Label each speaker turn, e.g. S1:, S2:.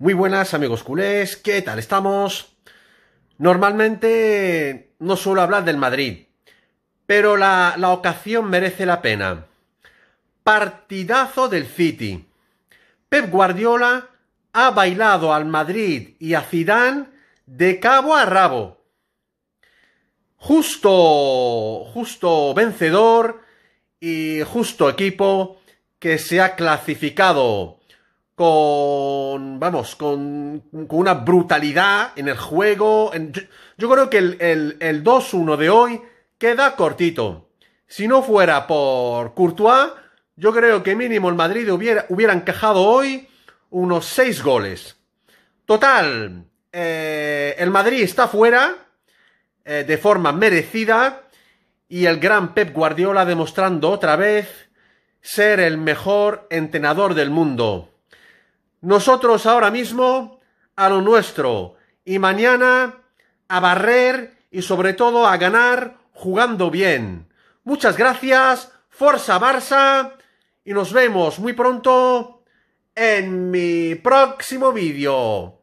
S1: Muy buenas amigos culés, ¿qué tal estamos? Normalmente no suelo hablar del Madrid, pero la, ocasión merece la pena. Partidazo del City. Pep Guardiola ha bailado al Madrid y a Zidane de cabo a rabo. Justo, justo vencedor y justo equipo que se ha clasificado con, vamos, con, con una brutalidad en el juego. yo, creo que el, el, 2-1 de hoy queda cortito. Si no fuera por Courtois, yo creo que mínimo el Madrid hubiera, encajado hoy unos 6 goles. Total, eh, el Madrid está fuera eh, de forma merecida y el gran Pep Guardiola demostrando otra vez ser el mejor entrenador del mundo. Nosotros ahora mismo a lo nuestro y mañana a barrer y sobre todo a ganar jugando bien. Muchas gracias, Forza Barça y nos vemos muy pronto en mi próximo vídeo.